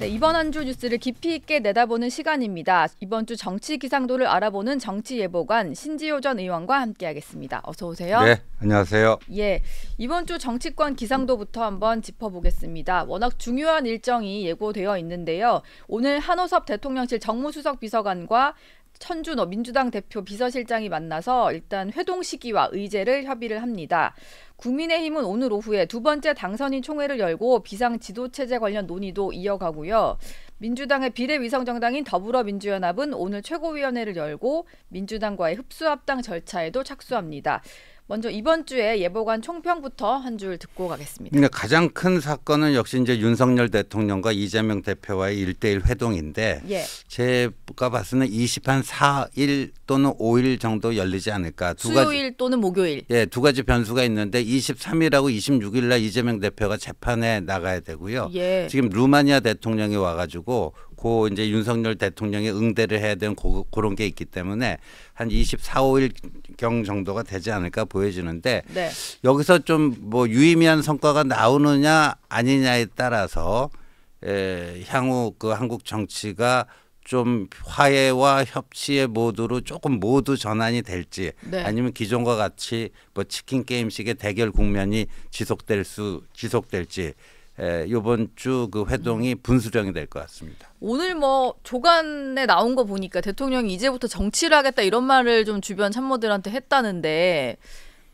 네, 이번 한 주 뉴스를 깊이 있게 내다보는 시간입니다. 이번 주 정치 기상도를 알아보는 정치 예보관 신지호 전 의원과 함께하겠습니다. 어서 오세요. 네, 안녕하세요. 예, 이번 주 정치권 기상도부터 한번 짚어보겠습니다. 워낙 중요한 일정이 예고되어 있는데요. 오늘 한호섭 대통령실 정무수석 비서관과 천준호 민주당 대표 비서실장이 만나서 일단 회동 시기와 의제를 협의를 합니다. 국민의힘은 오늘 오후에 두 번째 당선인 총회를 열고 비상 지도체제 관련 논의도 이어가고요. 민주당의 비례위성정당인 더불어민주연합은 오늘 최고위원회를 열고 민주당과의 흡수합당 절차에도 착수합니다. 먼저 이번 주에 예보관 총평부터 한 줄 듣고 가겠습니다. 그러니까 가장 큰 사건은 역시 이제 윤석열 대통령과 이재명 대표와의 일대일 회동인데 예. 제가 봤을 때는 2 4일 또는 5일 정도 열리지 않을까. 두 수요일 가지, 또는 목요일. 예, 두 가지 변수가 있는데 23일하고 26일 날 이재명 대표가 재판에 나가야 되고요. 예. 지금 루마니아 대통령이 와가지고 고 이제 윤석열 대통령의 응대를 해야 되는 고, 그런 게 있기 때문에 한 24, 5일 경 정도가 되지 않을까 보여지는데 네. 여기서 좀 뭐 유의미한 성과가 나오느냐 아니냐에 따라서 에, 향후 그 한국 정치가 좀 화해와 협치의 모드로 조금 모두 전환이 될지 네. 아니면 기존과 같이 뭐 치킨 게임식의 대결 국면이 지속될 수 지속될지 에, 예, 이번 주 그 회동이 분수령이 될 것 같습니다. 오늘 뭐 조간에 나온 거 보니까 대통령이 이제부터 정치를 하겠다 이런 말을 좀 주변 참모들한테 했다는데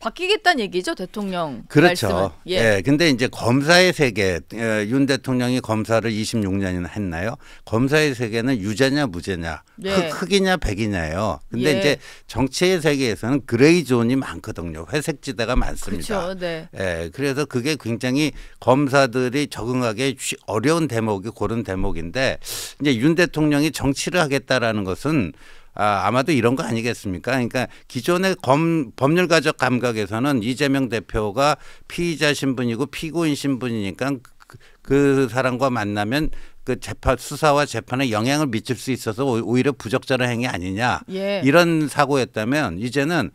바뀌겠다는 얘기죠 대통령 그렇죠. 말씀은. 예. 예. 근데 이제 검사의 세계 예, 윤 대통령이 검사를 26년이나 했나요? 검사의 세계는 유죄냐 무죄냐, 예. 흑, 이냐 백이냐예요. 근데 예. 이제 정치의 세계에서는 그레이 존이 많거든요. 회색 지대가 많습니다. 그렇죠. 네. 예. 그래서 그게 굉장히 검사들이 적응하기 어려운 대목이 고른 대목인데 이제 윤 대통령이 정치를 하겠다라는 것은 아, 아마도 이런 거 아니겠습니까? 그러니까 기존의 검, 법률가적 감각에서는 이재명 대표가 피의자 신분이고 피고인 신분이니까 그, 그 사람과 만나면 그 재판 수사와 재판에 영향을 미칠 수 있어서 오히려 부적절한 행위 아니냐 예. 이런 사고였다면 이제는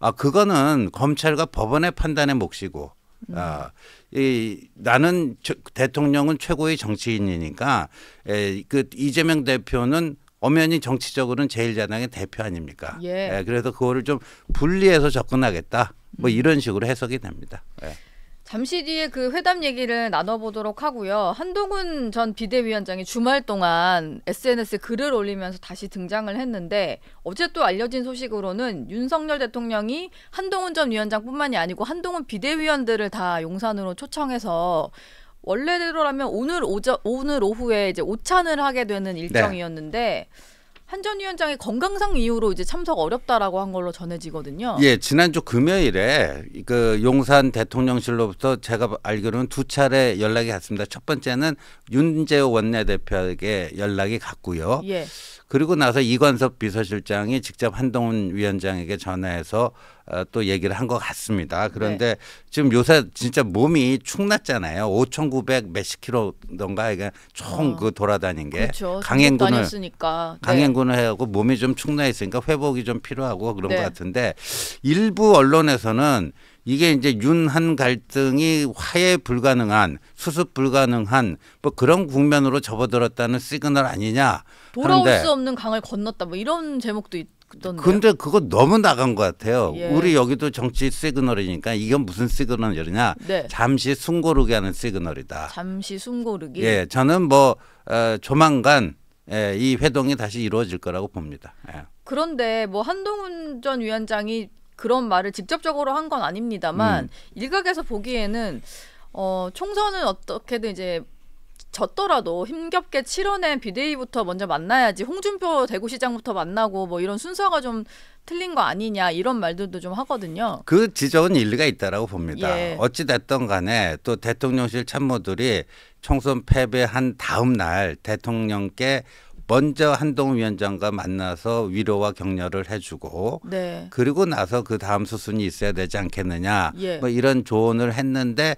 아 그거는 검찰과 법원의 판단의 몫이고 음. 아, 이, 나는 저, 대통령은 최고의 정치인이니까 에, 그 이재명 대표는 엄연히 정치적으로는 제일야당의 대표 아닙니까? 예. 예. 그래서 그거를 좀 분리해서 접근하겠다. 뭐 음. 이런 식으로 해석이 됩니다. 예. 잠시 뒤에 그 회담 얘기를 나눠보도록 하고요. 한동훈 전 비대위원장이 주말 동안 SNS에 글을 올리면서 다시 등장을 했는데 어제 또 알려진 소식으로는 윤석열 대통령이 한동훈 전 위원장뿐만이 아니고 한동훈 비대위원들을 다 용산으로 초청해서 원래대로라면 오늘 오전 오늘 오후에 이제 오찬을 하게 되는 네. 일정이었는데 한 전 위원장이 건강상 이유로 이제 참석 어렵다라고 한 걸로 전해지거든요. 예, 지난주 금요일에 그 용산 대통령실로부터 제가 알기로는 두 차례 연락이 갔습니다. 첫 번째는 윤재호 원내대표에게 연락이 갔고요. 예. 그리고 나서 이관섭 비서실장이 직접 한동훈 위원장에게 전화해서 어, 또 얘기를 한 것 같습니다. 네. 그런데 네. 지금 요새 진짜 몸이 축났잖아요. 5,900 몇십 킬로던가 이게 총그 아, 그 돌아다닌 게 그렇죠. 강행군을 네. 강행군을 해갖고 몸이 좀 축나 있으니까 회복이 좀 필요하고 그런 네. 것 같은데 일부 언론에서는 이게 이제 윤한 갈등이 화해 불가능한 수습 불가능한 뭐 그런 국면으로 접어들었다는 시그널 아니냐 돌아올 수 없는 강을 건넜다 뭐 이런 제목도 있, 던데 근데 그거 너무 나간 것 같아요. 예. 우리 여기도 정치 시그널이니까 이건 무슨 시그널이냐? 네. 잠시 숨고르게 하는 시그널이다. 잠시 숨고르기. 예, 저는 뭐 어, 조만간 예, 이 회동이 다시 이루어질 거라고 봅니다. 예. 그런데 뭐 한동훈 전 위원장이 그런 말을 직접적으로 한 건 아닙니다만 음. 일각에서 보기에는 어, 총선은 어떻게든 이제 졌더라도 힘겹게 치러낸 비대위부터 먼저 만나야지 홍준표 대구시장부터 만나고 뭐 이런 순서가 좀 틀린 거 아니냐 이런 말들도 좀 하거든요. 그 지적은 일리가 있다라고 봅니다. 예. 어찌 됐던 간에 또 대통령실 참모들이 총선 패배한 다음 날 대통령께 먼저 한동훈 위원장과 만나서 위로와 격려를 해주고 네. 그리고 나서 그 다음 수순이 있어야 되지 않겠느냐 예. 뭐 이런 조언을 했는데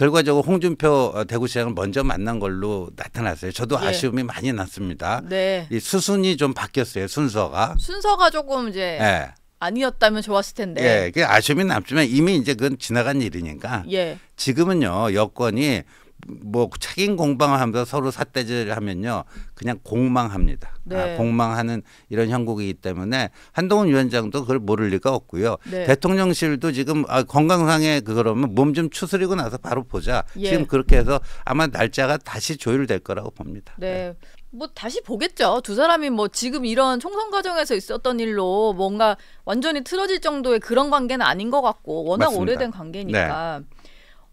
결과적으로 홍준표 어, 대구시장을 먼저 만난 걸로 나타났어요. 저도 예. 아쉬움이 많이 났습니다. 네. 이 수순이 좀 바뀌었어요. 순서가. 순서가 조금 이제 예. 아니었다면 좋았을 텐데. 예, 그 아쉬움이 남지만 이미 이제 그건 지나간 일이니까. 예. 지금은요 여권이 뭐 책임 공방을 하면서 서로 삿대질 을 하면요 그냥 공망합니다. 아, 네. 아, 공망하는 이런 형국이기 때문에 한동훈 위원장도 그걸 모를 리가 없고요. 네. 대통령실도 지금 아, 건강상에 그러면 몸 좀 추스리고 나서 바로 보자. 예. 지금 그렇게 해서 아마 날짜가 다시 조율될 거라고 봅니다. 네. 네. 뭐 다시 보겠죠. 두 사람이 뭐 지금 이런 총선 과정에서 있었던 일로 뭔가 완전히 틀어질 정도의 그런 관계는 아닌 것 같고 워낙 맞습니다. 오래된 관계니까. 네.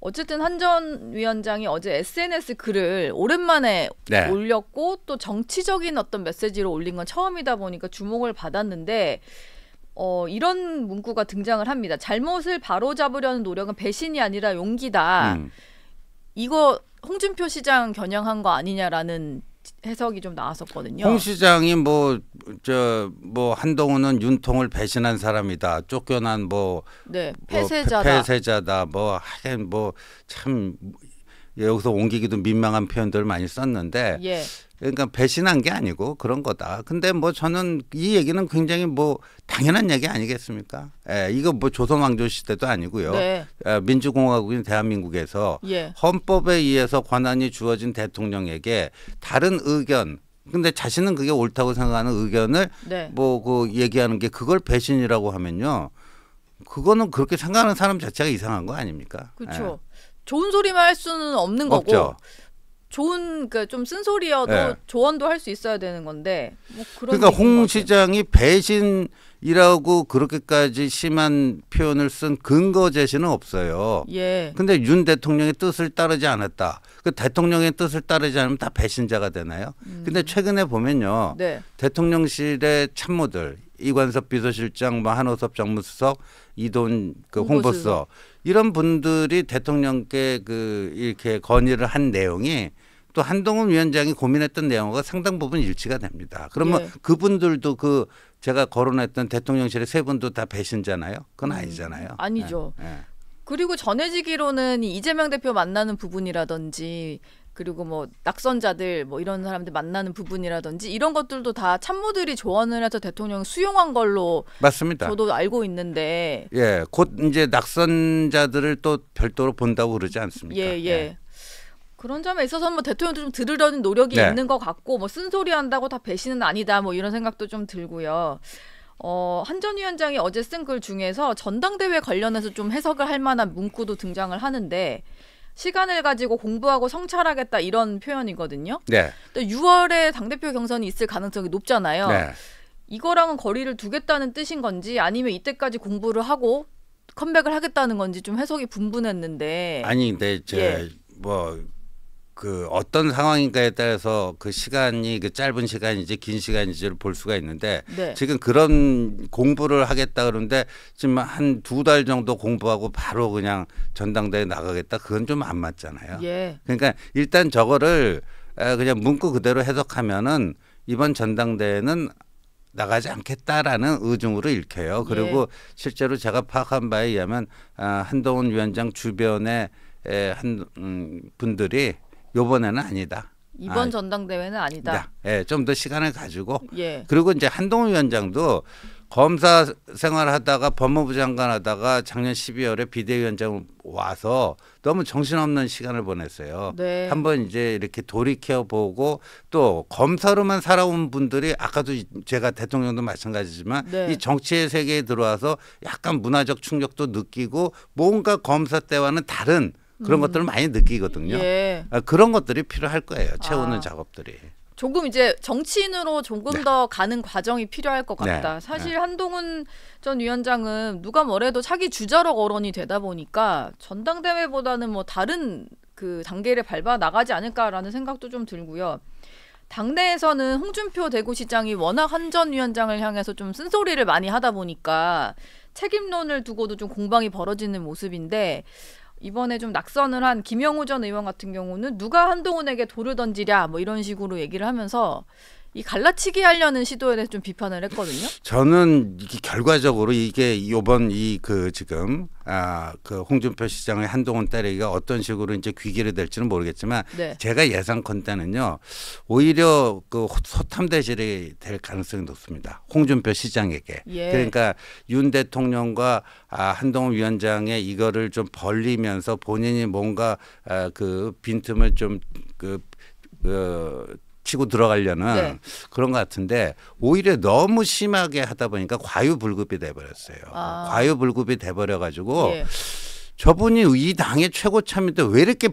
어쨌든 한전 위원장이 어제 SNS 글을 오랜만에 네. 올렸고 또 정치적인 어떤 메시지로 올린 건 처음이다 보니까 주목을 받았는데 어, 이런 문구가 등장을 합니다. 잘못을 바로잡으려는 노력은 배신이 아니라 용기다. 음. 이거 홍준표 시장 겨냥한 거 아니냐라는 해석이 좀 나왔었거든요. 홍 시장이 뭐 저뭐 뭐 한동훈은 윤통을 배신한 사람이다, 쫓겨난 뭐, 네, 뭐 폐쇄자다, 뭐 폐쇄자다, 뭐 하여튼 뭐참 예, 여기서 옮기기도 민망한 표현들을 많이 썼는데 예. 그러니까 배신한 게 아니고 그런 거다. 근데 뭐 저는 이 얘기는 굉장히 뭐 당연한 얘기 아니겠습니까? 예, 이거 뭐 조선 왕조 시대도 아니고요. 네. 예, 민주공화국인 대한민국에서 예. 헌법에 의해서 권한이 주어진 대통령에게 다른 의견 근데 자신은 그게 옳다고 생각하는 의견을 네. 뭐그 얘기하는 게 그걸 배신이라고 하면요. 그거는 그렇게 생각하는 사람 자체가 이상한 거 아닙니까? 그렇죠. 좋은 소리만 할 수는 없는 거고 없죠. 좋은 그러니까 좀 쓴소리여도 네. 조언도 할 수 있어야 되는 건데 뭐 그러니까 홍 시장이 배신이라고 그렇게까지 심한 표현을 쓴 근거 제시는 없어요. 예. 근데 윤 대통령의 뜻을 따르지 않았다. 그 대통령의 뜻을 따르지 않으면 다 배신자가 되나요? 음. 근데 최근에 보면요. 네. 대통령실의 참모들 이관섭 비서실장, 뭐 한호섭 정무수석, 이돈 그 홍보수석 이런 분들이 대통령께 그 이렇게 건의를 한 내용이 또 한동훈 위원장이 고민했던 내용과 상당 부분 일치가 됩니다. 그러면 예. 그분들도 그 제가 거론했던 대통령실의 세 분도 다 배신자나요? 그건 음, 아니잖아요. 음, 아니죠. 예, 예. 그리고 전해지기로는 이재명 대표 만나는 부분이라든지 그리고 뭐 낙선자들 뭐 이런 사람들 만나는 부분이라든지 이런 것들도 다 참모들이 조언을 해서 대통령 수용한 걸로 맞습니다. 저도 알고 있는데 예, 곧 이제 낙선자들을 또 별도로 본다고 그러지 않습니까? 예, 예. 예. 그런 점에 있어서 뭐 대통령도 좀 들으려는 노력이 네. 있는 것 같고 뭐 쓴소리 한다고 다 배신은 아니다 뭐 이런 생각도 좀 들고요. 어, 한전 위원장이 어제 쓴 글 중에서 전당대회 관련해서 좀 해석을 할 만한 문구도 등장을 하는데 시간을 가지고 공부하고 성찰하겠다 이런 표현이거든요. 네. 근 6월에 당대표 경선이 있을 가능성이 높잖아요. 네. 이거랑은 거리를 두겠다는 뜻인 건지 아니면 이때까지 공부를 하고 컴백을 하겠다는 건지 좀 해석이 분분했는데 아니 근데 제뭐 예. 뭐그 어떤 상황인가에 따라서 그 시간이 그 짧은 시간인지 긴 시간인지를 볼 수가 있는데 네. 지금 그런 공부를 하겠다 그러는데 지금 한 두 달 정도 공부하고 바로 그냥 전당대회 나가겠다 그건 좀 안 맞잖아요. 예. 그러니까 일단 저거를 그냥 문구 그대로 해석하면은 이번 전당대회는 나가지 않겠다라는 의중으로 읽혀요. 예. 그리고 예. 실제로 제가 파악한 바에 의하면 아, 한동훈 위원장 주변에 한 음, 분들이 요번에는 아니다. 이번 아, 전당대회는 아니다. 예, 네, 좀 더 시간을 가지고. 예. 그리고 이제 한동훈 위원장도 검사 생활하다가 법무부 장관하다가 작년 12월에 비대위원장 와서 너무 정신없는 시간을 보냈어요. 네. 한번 이제 이렇게 돌이켜 보고 또 검사로만 살아온 분들이 아까도 제가 대통령도 마찬가지지만 네. 이 정치의 세계에 들어와서 약간 문화적 충격도 느끼고 뭔가 검사 때와는 다른 그런 음. 것들을 많이 느끼거든요. 예. 아, 그런 것들이 필요할 거예요. 아. 채우는 아. 작업들이. 조금 이제 정치인으로 조금 네. 더 가는 과정이 필요할 것 네. 같다. 네. 사실 네. 한동훈 전 위원장은 누가 뭐래도 자기 주자로 거론이 되다 보니까 전당대회보다는 뭐 다른 그 단계를 밟아 나가지 않을까라는 생각도 좀 들고요. 당내에서는 홍준표 대구시장이 워낙 한 전 위원장을 향해서 좀 쓴소리를 많이 하다 보니까 책임론을 두고도 좀 공방이 벌어지는 모습인데 이번에 좀 낙선을 한 김영우 전 의원 같은 경우는 누가 한동훈에게 돌을 던지랴 뭐 이런 식으로 얘기를 하면서 이 갈라치기 하려는 시도에 대해 서좀 비판을 했거든요. 저는 결과적으로 이게 이번 이 그 지금 아 그 홍준표 시장의 한동훈 따르기가 어떤 식으로 이제 귀결이 될지는 모르겠지만 네. 제가 예상컨대는요 오히려 그 소탐 대실이 될 가능성이 높습니다. 홍준표 시장에게 예. 그러니까 윤 대통령과 아, 한동훈 위원장의 이거를 좀 벌리면서 본인이 뭔가 아, 그 빈틈을 좀그 그 어, 치고 들어가려는 네. 그런 것 같은데 오히려 너무 심하게 하다 보니까 과유불급이 돼버렸어요. 아. 과유불급이 돼버려가지고 예. 저분이 이 당의 최고 참인데 왜 이렇게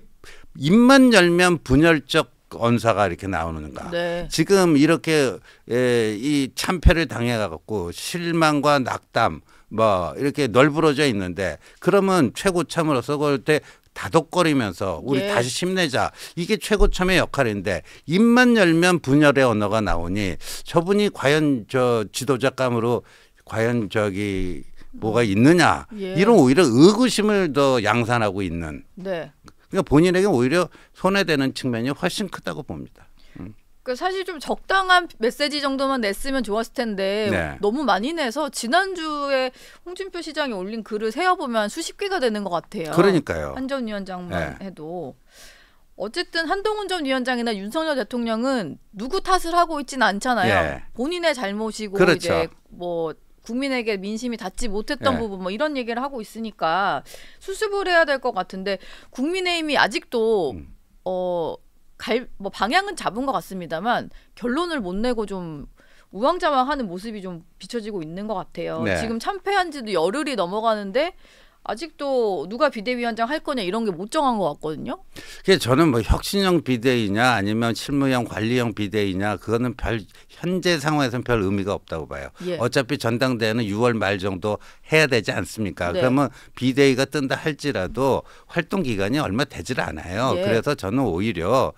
입만 열면 분열적 언사가 이렇게 나오는가. 네. 지금 이렇게 예, 이 참패를 당해가갖고 실망과 낙담 뭐 이렇게 널브러져 있는데 그러면 최고참으로서 그때 다독거리면서 우리 예. 다시 힘내자 이게 최고참의 역할인데 입만 열면 분열의 언어가 나오니 저분이 과연 저 지도자감으로 과연 저기 뭐가 있느냐 예. 이런 오히려 의구심을 더 양산하고 있는 네. 그러니까 본인에게 오히려 손해되는 측면이 훨씬 크다고 봅니다. 그러니까 사실 좀 적당한 메시지 정도만 냈으면 좋았을 텐데 네. 너무 많이 내서 지난주에 홍준표 시장이 올린 글을 세어보면 수십 개가 되는 것 같아요. 그러니까요. 한 전 위원장만 네. 해도. 어쨌든 한동훈 전 위원장이나 윤석열 대통령은 누구 탓을 하고 있지는 않잖아요. 예. 본인의 잘못이고 그렇죠. 이제 뭐 국민에게 민심이 닿지 못했던 예. 부분 뭐 이런 얘기를 하고 있으니까 수습을 해야 될 것 같은데 국민의힘이 아직도 음. 어 갈뭐 방향은 잡은 것 같습니다만 결론을 못 내고 좀 우왕좌왕하는 모습이 좀 비춰지고 있는 것 같아요. 네. 지금 참패한 지도 열흘이 넘어가는데 아직도 누가 비대위원장 할 거냐 이런 게 못 정한 것 같거든요. 그 저는 뭐 혁신형 비대위냐 아니면 실무형 관리형 비대위냐 그거는 별 현재 상황에서는 별 의미가 없다고 봐요. 예. 어차피 전당대회는 6월 말 정도 해야 되지 않습니까? 네. 그러면 비대위가 뜬다 할지라도 활동 기간이 얼마 되질 않아요. 예. 그래서 저는 오히려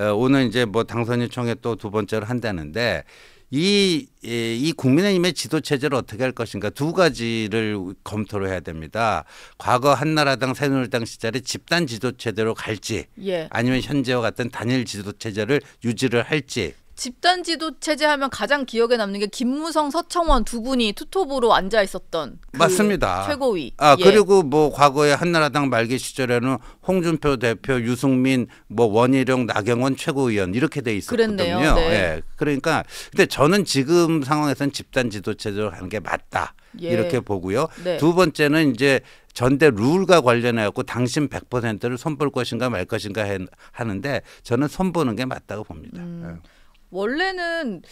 어, 오늘 이제 뭐 당선인 총회 또 두 번째로 한다는데 이, 예, 이 국민의힘의 지도체제를 어떻게 할 것인가 두 가지를 검토를 해야 됩니다. 과거 한나라당 새누리당 시절에 집단 지도체제로 갈지 예. 아니면 현재와 같은 단일 지도체제를 유지를 할지 집단 지도 체제 하면 가장 기억에 남는 게 김무성 서청원 두 분이 투톱으로 앉아 있었던 그 맞습니다. 최고위. 아 예. 그리고 뭐 과거에 한나라당 말기 시절에는 홍준표 대표, 유승민, 뭐 원희룡, 나경원 최고위원 이렇게 돼 있었거든요. 그랬네요. 네. 예. 그러니까 근데 저는 지금 상황에서는 집단 지도 체제로 하는 게 맞다. 예. 이렇게 보고요. 네. 두 번째는 이제 전대 룰과 관련해 갖고 당신 100%를 손볼 것인가 말 것인가 하는데 저는 손보는 게 맞다고 봅니다. 음. 예. 원래는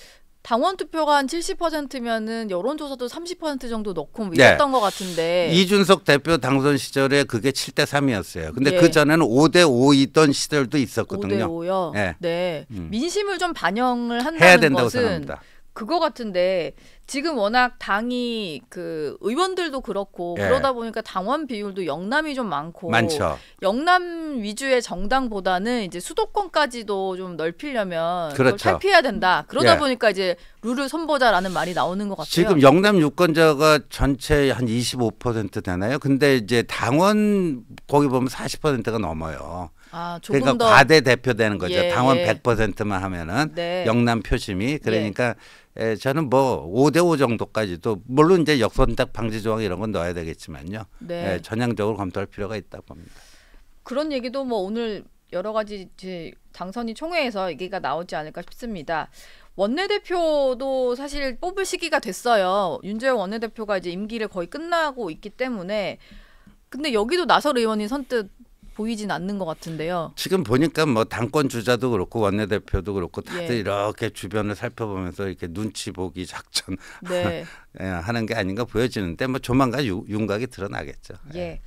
당원 투표가 한 70%면은 여론조사도 30% 정도 넣고 있었던 뭐 네. 것 같은데 이준석 대표 당선 시절에 그게 7대 3이었어요. 근데 네. 그 전에는 5대 5이던 시절도 있었거든요. 5대 5요. 네, 예. 네. 음. 민심을 좀 반영을 한다는 해야 된다고 것은 생각합니다. 그거 같은데 지금 워낙 당이 그 의원들도 그렇고 예. 그러다 보니까 당원 비율도 영남이 좀 많고 많죠. 영남 위주의 정당보다는 이제 수도권까지도 좀 넓히려면 그렇죠. 탈피해야 된다. 그러다 예. 보니까 이제 룰을 선보자라는 말이 나오는 것 같아요. 지금 영남 유권자가 전체 한25% 되나요? 근데 이제 당원 거기 보면 40%가 넘어요. 아, 그러니까 더... 과대 대표되는 거죠. 예, 당원 100%만 예. 하면은 네. 영남 표심이 그러니까 예. 에, 저는 뭐 5대 5 정도까지도 물론 이제 역선택 방지 조항 이런 건 넣어야 되겠지만요. 네. 에, 예, 전향적으로 검토할 필요가 있다고 봅니다. 그런 얘기도 뭐 오늘 여러 가지 당선인 총회에서 얘기가 나오지 않을까 싶습니다. 원내대표도 사실 뽑을 시기가 됐어요. 윤재영 원내대표가 이제 임기를 거의 끝나고 있기 때문에 근데 여기도 나설 의원이 선뜻 보이진 않는 것 같은데요. 지금 보니까 뭐 당권 주자도 그렇고 원내대표도 그렇고 다들 예. 이렇게 주변을 살펴보면서 이렇게 눈치 보기 작전 네. 예, 하는 게 아닌가 보여지는데 뭐 조만간 유, 윤곽이 드러나겠죠. 예. 예.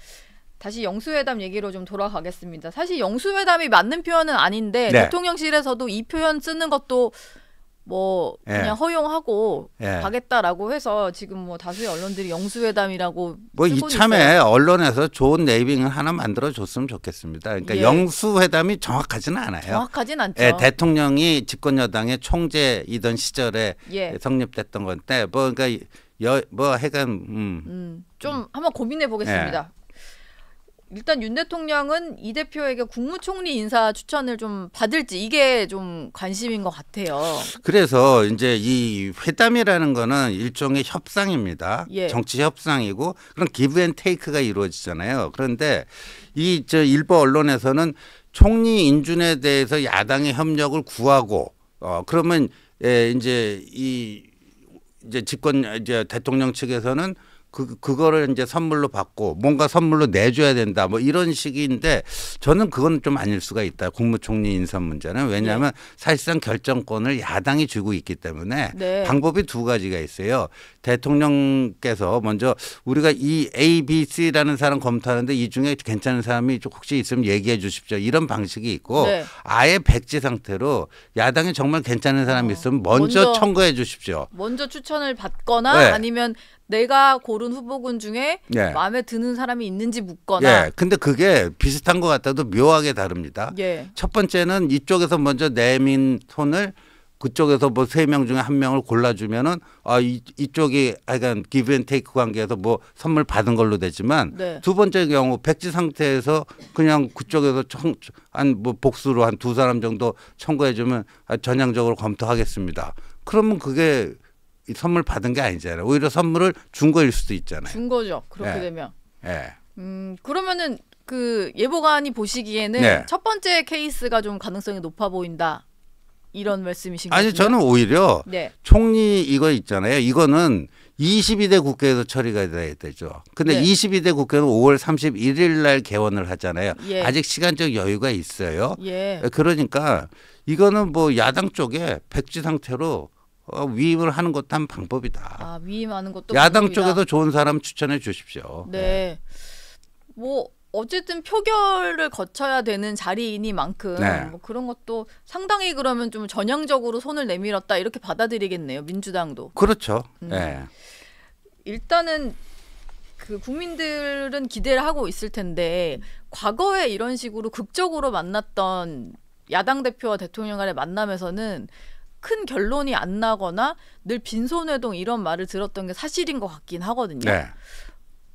다시 영수회담 얘기로 좀 돌아가겠습니다. 사실 영수회담이 맞는 표현은 아닌데 네. 대통령실에서도 이 표현 쓰는 것도 뭐 예. 그냥 허용하고 예. 가겠다라고 해서 지금 뭐 다수의 언론들이 영수회담이라고 뭐 이참에 있어요. 언론에서 좋은 네이밍을 하나 만들어 줬으면 좋겠습니다. 그러니까 예. 영수회담이 정확하지는 않아요. 정확하진 않죠. 예, 대통령이 집권 여당의 총재이던 시절에 예. 성립됐던 건데 뭐 그러니까 여, 뭐 해간 음. 음, 좀 한번 고민해 보겠습니다. 예. 일단 윤 대통령은 이 대표에게 국무총리 인사 추천을 좀 받을지 이게 좀 관심인 것 같아요. 그래서 이제 이 회담이라는 거는 일종의 협상입니다. 예. 정치 협상이고 그런 기브 앤 테이크가 이루어지잖아요. 그런데 이 저 일부 언론에서는 총리 인준에 대해서 야당의 협력을 구하고 어 그러면 예, 이제 이 이제 집권 이제 대통령 측에서는 그 그거를 이제 선물로 받고 뭔가 선물로 내줘야 된다 뭐 이런 식인데 저는 그건 좀 아닐 수가 있다 국무총리 인선 문제는 왜냐하면 네. 사실상 결정권을 야당이 주고 있기 때문에 네. 방법이 두 가지가 있어요 대통령께서 먼저 우리가 이 A, B, C라는 사람 검토하는데 이 중에 괜찮은 사람이 혹시 있으면 얘기해 주십시오 이런 방식이 있고 네. 아예 백지 상태로 야당이 정말 괜찮은 사람이 아, 있으면 먼저, 먼저 청구해 주십시오 먼저 추천을 받거나 네. 아니면 내가 고른 후보군 중에 예. 마음에 드는 사람이 있는지 묻거나. 예. 근데 그게 비슷한 것 같아도 묘하게 다릅니다. 예. 첫 번째는 이쪽에서 먼저 내민 손을 그쪽에서 뭐 세 명 중에 한 명을 골라주면은 아 이, 이쪽이 하여간 기브 앤 테이크 관계에서 뭐 선물 받은 걸로 되지만 네. 두 번째 경우 백지 상태에서 그냥 그쪽에서 청한뭐 복수로 한 두 사람 정도 청구해주면 아, 전향적으로 검토하겠습니다. 그러면 그게 선물 받은 게 아니잖아요. 오히려 선물을 준 거일 수도 있잖아요. 준 거죠. 그렇게 예. 되면. 예. 음 그러면은 그 예보관이 보시기에는 네. 첫 번째 케이스가 좀 가능성이 높아 보인다. 이런 말씀이신 가요 아니 저는 오히려 네. 총리 이거 있잖아요. 이거는 22대 국회에서 처리가 돼야 되죠. 근데 네. 22대 국회는 5월 31일 날 개원을 하잖아요. 예. 아직 시간적 여유가 있어요. 예. 그러니까 이거는 뭐 야당 쪽에 백지 상태로 어, 위임을 하는 것도 한 방법이다. 아, 위임하는 것도 야당 방법이다. 쪽에서 좋은 사람 추천해 주십시오. 네. 네. 뭐 어쨌든 표결을 거쳐야 되는 자리이니만큼 네. 뭐 그런 것도 상당히 그러면 좀 전향적으로 손을 내밀었다 이렇게 받아들이겠네요 민주당도. 그렇죠. 음. 네. 일단은 그 국민들은 기대를 하고 있을 텐데 과거에 이런 식으로 극적으로 만났던 야당 대표와 대통령 간의 만남에서는 큰 결론이 안 나거나 늘 빈손회동 이런 말을 들었던 게 사실인 것 같긴 하거든요. 네.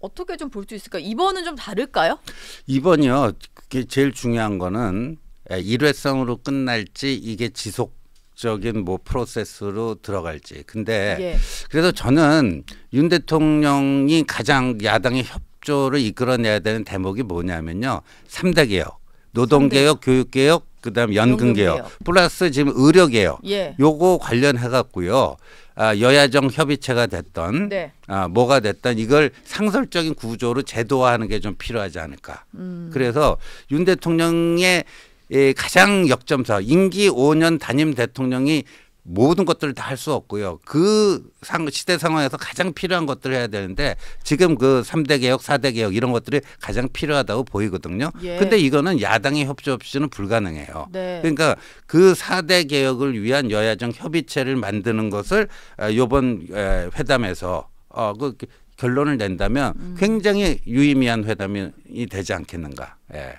어떻게 좀 볼 수 있을까? 이번은 좀 다를까요? 이번이요. 그게 제일 중요한 거는 예, 일회성으로 끝날지 이게 지속 적인 뭐 프로세스로 들어갈지. 근데 예. 그래서 저는 윤 대통령이 가장 야당의 협조를 이끌어내야 되는 대목이 뭐냐면요. 삼대 개혁. 노동 개혁, 교육 개혁, 그다음 연금개혁 플러스 지금 의료개혁 예. 요거 관련해 갖고요. 아, 여야정 협의체가 됐던 네. 아, 뭐가 됐던 이걸 상설적인 구조로 제도화하는 게 좀 필요하지 않을까. 음. 그래서 윤 대통령의 예, 가장 역점사 임기 5년 단임 대통령이 모든 것들을 다 할 수 없고요. 그 상, 시대 상황에서 가장 필요한 것들을 해야 되는데 지금 그 3대 개혁, 4대 개혁 이런 것들이 가장 필요하다고 보이거든요. 예. 근데 이거는 야당의 협조 없이는 불가능해요. 네. 그러니까 그 4대 개혁을 위한 여야정 협의체를 만드는 것을 아, 요번 회담에서 어, 그 결론을 낸다면 음. 굉장히 유의미한 회담이 되지 않겠는가. 예.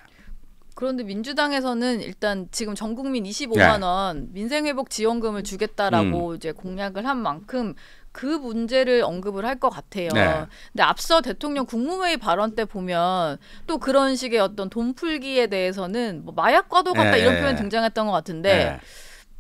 그런데 민주당에서는 일단 지금 전 국민 25만 원 민생 회복 지원금을 주겠다라고 음. 이제 공약을 한 만큼 그 문제를 언급을 할 것 같아요. 네. 근데 앞서 대통령 국무회의 발언 때 보면 또 그런 식의 어떤 돈 풀기에 대해서는 뭐 마약과도 같다 네. 이런 표현 등장했던 것 같은데 네.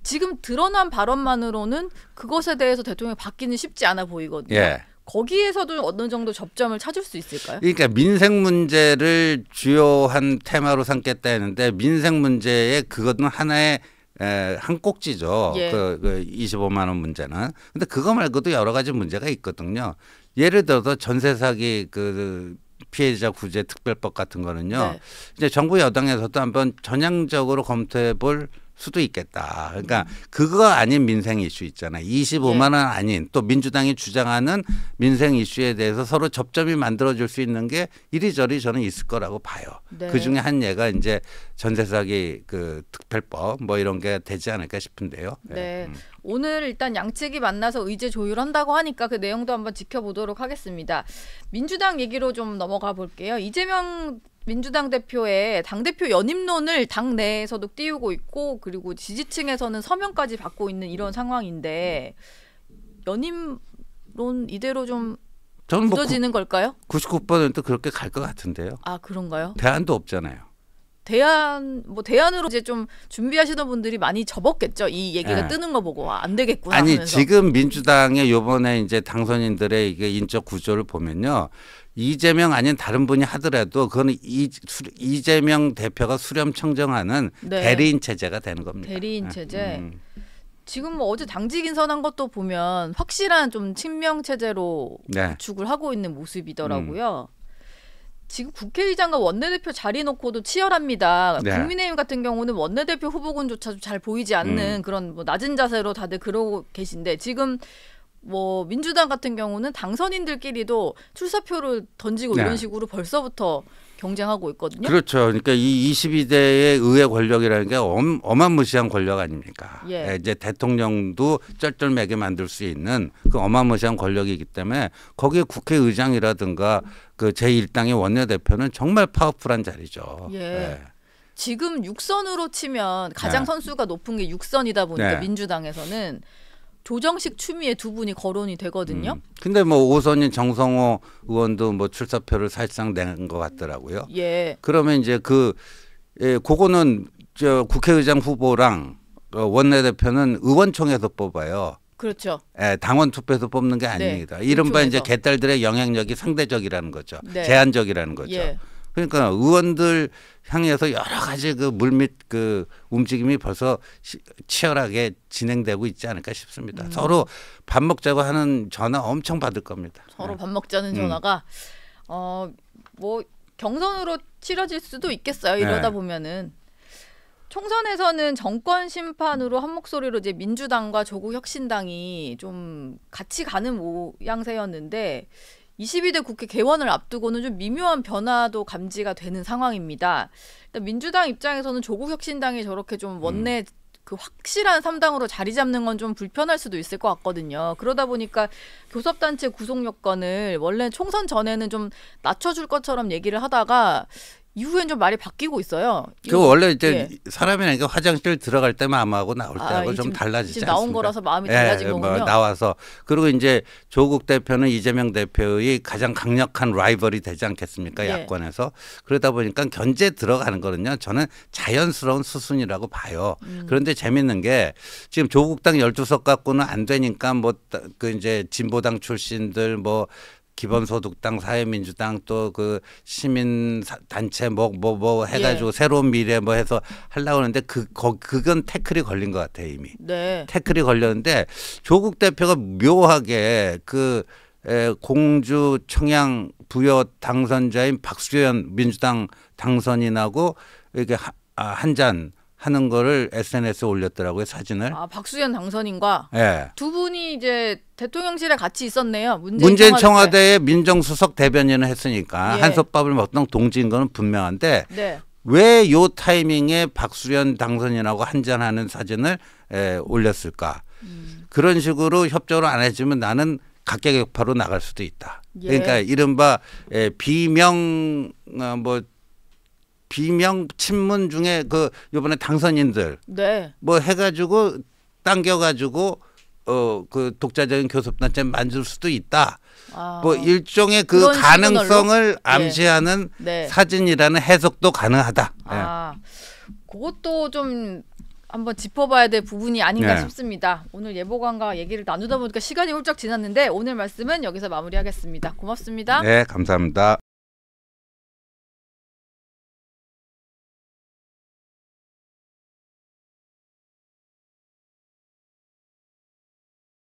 지금 드러난 발언만으로는 그것에 대해서 대통령이 받기는 쉽지 않아 보이거든요. 예. 거기에서도 어느 정도 접점을 찾을 수 있을까요? 그러니까 민생 문제를 주요한 테마로 삼겠다 했는데 민생 문제의 그것은 하나의 에, 한 꼭지죠. 예. 그, 그 25만 원 문제는. 근데 그거 말고도 여러 가지 문제가 있거든요. 예를 들어서 전세 사기 그 피해자 구제 특별법 같은 거는요. 네. 이제 정부 여당에서도 한번 전향적으로 검토해 볼 수도 있겠다. 그러니까 그거 아닌 민생 이슈 있잖아요. 25만 원 아닌 또 민주당이 주장하는 민생 이슈에 대해서 서로 접점이 만들어질 수 있는 게 이리저리 저는 있을 거라고 봐요. 네. 그 중에 한 예가 이제 전세 사기 그 특별법 뭐 이런 게 되지 않을까 싶은데요. 네. 네. 음. 오늘 일단 양측이 만나서 의제 조율한다고 하니까 그 내용도 한번 지켜보도록 하겠습니다. 민주당 얘기로 좀 넘어가 볼게요. 이재명 민주당 대표의 당대표 연임론을 당 내에서도 띄우고 있고 그리고 지지층에서는 서명까지 받고 있는 이런 상황인데 연임론 이대로 좀 저는 뭐 굳어지는 걸까요? 99% 그렇게 갈 것 같은데요. 아 그런가요? 대안도 없잖아요. 대안 뭐 대안으로 이제 좀 준비하시던 분들이 많이 접었겠죠. 이 얘기가 네. 뜨는 거 보고 아, 안 되겠구나. 아니 하면서. 지금 민주당의 요번에 이제 당선인들의 이게 인적 구조를 보면요. 이재명 아닌 다른 분이 하더라도 그거는 이, 수, 이재명 대표가 수렴 청정하는 네. 대리인 체제가 되는 겁니다. 대리인 아, 체제. 음. 지금 뭐 어제 당직 인선한 것도 보면 확실한 좀 친명 체제로 네. 구축을 하고 있는 모습이더라고요. 음. 지금 국회의장과 원내대표 자리 놓고도 치열합니다. 네. 국민의힘 같은 경우는 원내대표 후보군조차도 잘 보이지 않는 음. 그런 뭐 낮은 자세로 다들 그러고 계신데 지금 뭐 민주당 같은 경우는 당선인들끼리도 출사표를 던지고 네. 이런 식으로 벌써부터 경쟁하고 있거든요. 그렇죠. 그러니까 이 22대의 의회 권력이라는 게 엄, 어마무시한 권력 아닙니까? 예. 예. 이제 대통령도 쩔쩔매게 만들 수 있는 그 어마무시한 권력이기 때문에 거기에 국회의장이라든가 그 제1당의 원내대표는 정말 파워풀한 자리죠. 예. 예. 지금 육선으로 치면 가장 네. 선수가 높은 게 육선이다 보니까 네. 민주당에서는 조정식 추미애 두 분이 거론이 되거든요. 음. 근데 뭐 오선인 정성호 의원도 뭐 출사표를 사실상 낸 것 같더라고요. 예. 그러면 이제 그 예, 그거는 저 국회의장 후보랑 어, 원내대표는 의원총회에서 뽑아요. 그렇죠. 예, 당원 투표에서 뽑는 게 네. 아닙니다. 네, 이른바 이제 개딸들의 영향력이 상대적이라는 거죠. 네. 제한적이라는 거죠. 예. 그러니까 의원들 향해서 여러 가지 그 물밑 그 움직임이 벌써 치열하게 진행되고 있지 않을까 싶습니다. 음. 서로 밥 먹자고 하는 전화 엄청 받을 겁니다. 서로 밥 먹자는 음. 전화가 어 뭐 경선으로 치러질 수도 있겠어요. 이러다 네. 보면은 총선에서는 정권 심판으로 한 목소리로 이제 민주당과 조국 혁신당이 좀 같이 가는 모양새였는데 22대 국회 개원을 앞두고는 좀 미묘한 변화도 감지가 되는 상황입니다. 일단 그러니까 민주당 입장에서는 조국 혁신당이 저렇게 좀 원내 음. 그 확실한 삼당으로 자리 잡는 건 좀 불편할 수도 있을 것 같거든요. 그러다 보니까 교섭단체 구속 요건을 원래 총선 전에는 좀 낮춰줄 것처럼 얘기를 하다가 이후엔 좀 말이 바뀌고 있어요. 그 원래 이제 예. 사람이니까 화장실 들어갈 때만 암하고 나올 아, 때하고 아, 좀 달라지지 않습니까? 나온 거라서 마음이 예, 달라진 예, 뭐 거군요. 뭐 나와서 그리고 이제 조국 대표는 이재명 대표의 가장 강력한 라이벌이 되지 않겠습니까? 예. 야권에서 그러다 보니까 견제 들어가는 거는요. 저는 자연스러운 수순이라고 봐요. 음. 그런데 재밌는 게 지금 조국당 열두 석 갖고는 안 되니까 뭐 그 이제 진보당 출신들 뭐 기본소득당, 사회민주당 또 그 시민 단체 뭐 뭐뭐 뭐 해가지고 예. 새로운 미래 뭐 해서 하려고 하는데 그 거, 그건 태클이 걸린 것 같아 요 이미. 네. 태클이 걸렸는데 조국 대표가 묘하게 그 에, 공주 청양 부여 당선자인 박수현 민주당 당선인하고 이렇게 아, 한잔 하는 거를 SNS에 올렸더라고요 사진을. 아 박수현 당선인과 네. 두 분이 이제 대통령실에 같이 있었네요. 문재인, 문재인 청와대. 의 민정수석 대변인을 했으니까 예. 한솥밥을 먹던 동지인 거는 분명한데 네. 왜요 타이밍에 박수현 당선인하고 한잔하는 사진을 에, 예, 올렸을까? 음. 그런 식으로 협조를 안 해주면 나는 각계격파로 나갈 수도 있다. 그러니까 예. 그러니까 이른바 에, 예, 비명 어, 뭐 비명 친문 중에 그이번에 당선인들 네. 뭐 해가지고 당겨가지고 어 그 독자적인 교섭단체 만들 수도 있다. 아. 뭐 일종의 그 가능성을 예. 암시하는 네. 네. 사진이라는 해석도 가능하다. 아, 예. 그것도 좀 한번 짚어봐야 될 부분이 아닌가 네. 싶습니다. 오늘 예보관과 얘기를 나누다 보니까 시간이 훌쩍 지났는데 오늘 말씀은 여기서 마무리하겠습니다. 고맙습니다. 네, 감사합니다.